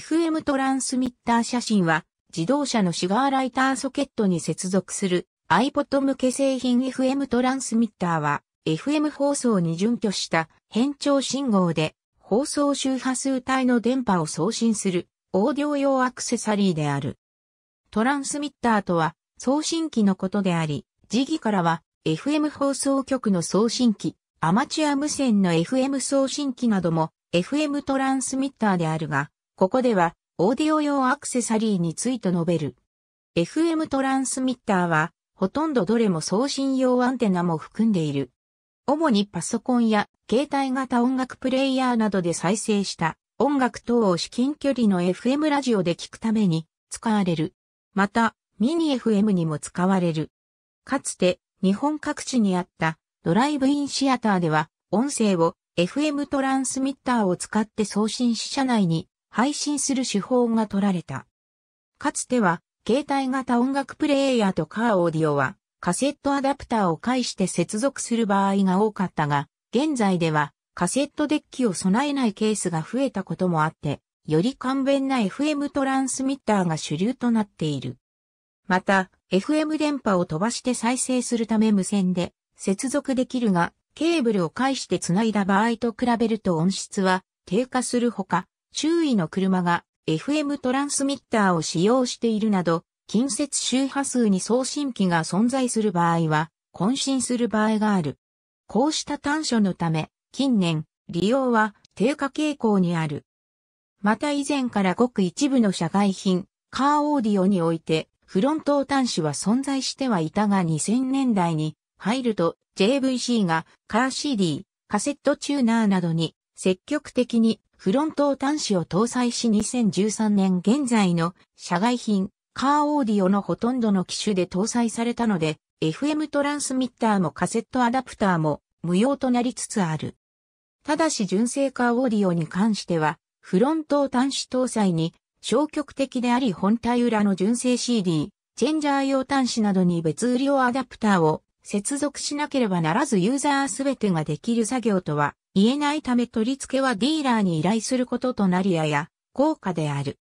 FM トランスミッター写真は自動車のシガーライターソケットに接続する iPod 向け製品 FM トランスミッターは FM 放送に準拠した変調信号で放送周波数帯の電波を送信するオーディオ用アクセサリーである。トランスミッターとは送信機のことであり、時期からは FM 放送局の送信機、アマチュア無線の FM 送信機なども FM トランスミッターであるが、ここでは、オーディオ用アクセサリーについて述べる。FM トランスミッターは、ほとんどどれも送信用アンテナも含んでいる。主にパソコンや携帯型音楽プレイヤーなどで再生した音楽等を至近距離の FM ラジオで聞くために使われる。また、ミニ FM にも使われる。かつて日本各地にあったドライブインシアターでは音声を FM トランスミッターを使って送信し車内に配信する手法が取られた。かつては、携帯型音楽プレイヤーとカーオーディオは、カセットアダプターを介して接続する場合が多かったが、現在ではカセットデッキを備えないケースが増えたこともあって、より簡便な FM トランスミッターが主流となっている。また、FM 電波を飛ばして再生するため無線で接続できるが、ケーブルを介して繋いだ場合と比べると音質は低下するほか、周囲の車が FM トランスミッターを使用しているなど、近接周波数に送信機が存在する場合は、混信する場合がある。こうした短所のため、近年、利用は低下傾向にある。また以前からごく一部の社外品、カーオーディオにおいて、フロント端子は存在してはいたが2000年代に入ると JVC がカー CD、カセットチューナーなどに積極的にフロント端子を搭載し2013年現在の社外品、カーオーディオのほとんどの機種で搭載されたので、FM トランスミッターもカセットアダプターも無用となりつつある。ただし純正カーオーディオに関しては、フロント端子搭載に消極的であり本体裏の純正 CD、チェンジャー用端子などに別売り用アダプターを接続しなければならずユーザーすべてができる作業とは言えないため取り付けはディーラーに依頼することとなりやや、高価である。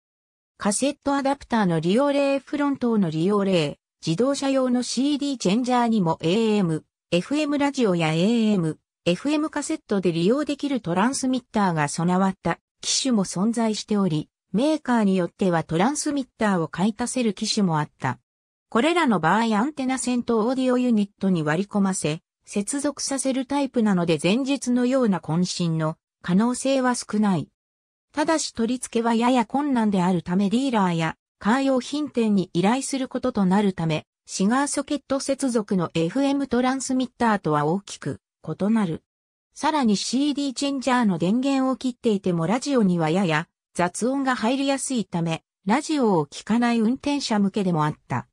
カセットアダプターの利用例フロントの利用例、自動車用の CD チェンジャーにも AM、FM ラジオや AM、FM カセットで利用できるトランスミッターが備わった機種も存在しており、メーカーによってはトランスミッターを買い足せる機種もあった。これらの場合アンテナ線とオーディオユニットに割り込ませ、接続させるタイプなので前日のような渾身の可能性は少ない。ただし取り付けはやや困難であるためディーラーやカー用品店に依頼することとなるため、シガーソケット接続の FM トランスミッターとは大きく異なる。さらに CD チェンジャーの電源を切っていてもラジオにはやや雑音が入りやすいため、ラジオを聞かない運転者向けでもあった。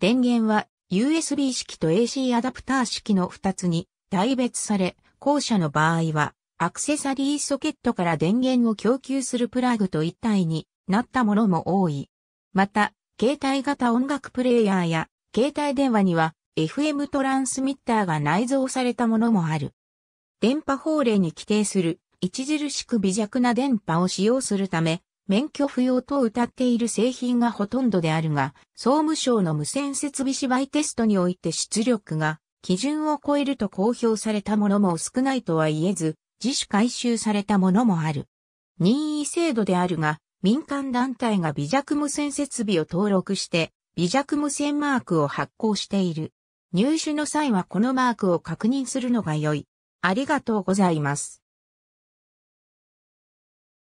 電源は USB 式と AC アダプター式の2つに大別され、後者の場合は、アクセサリーソケットから電源を供給するプラグと一体になったものも多い。また、携帯型音楽プレイヤーや携帯電話には FM トランスミッターが内蔵されたものもある。電波法令に規定する著しく微弱な電波を使用するため、免許不要と謳っている製品がほとんどであるが、総務省の無線設備芝居テストにおいて出力が基準を超えると公表されたものも少ないとは言えず、自主回収されたものもある。任意制度であるが、民間団体が微弱無線設備を登録して、微弱無線マークを発行している。入手の際はこのマークを確認するのが良い。ありがとうございます。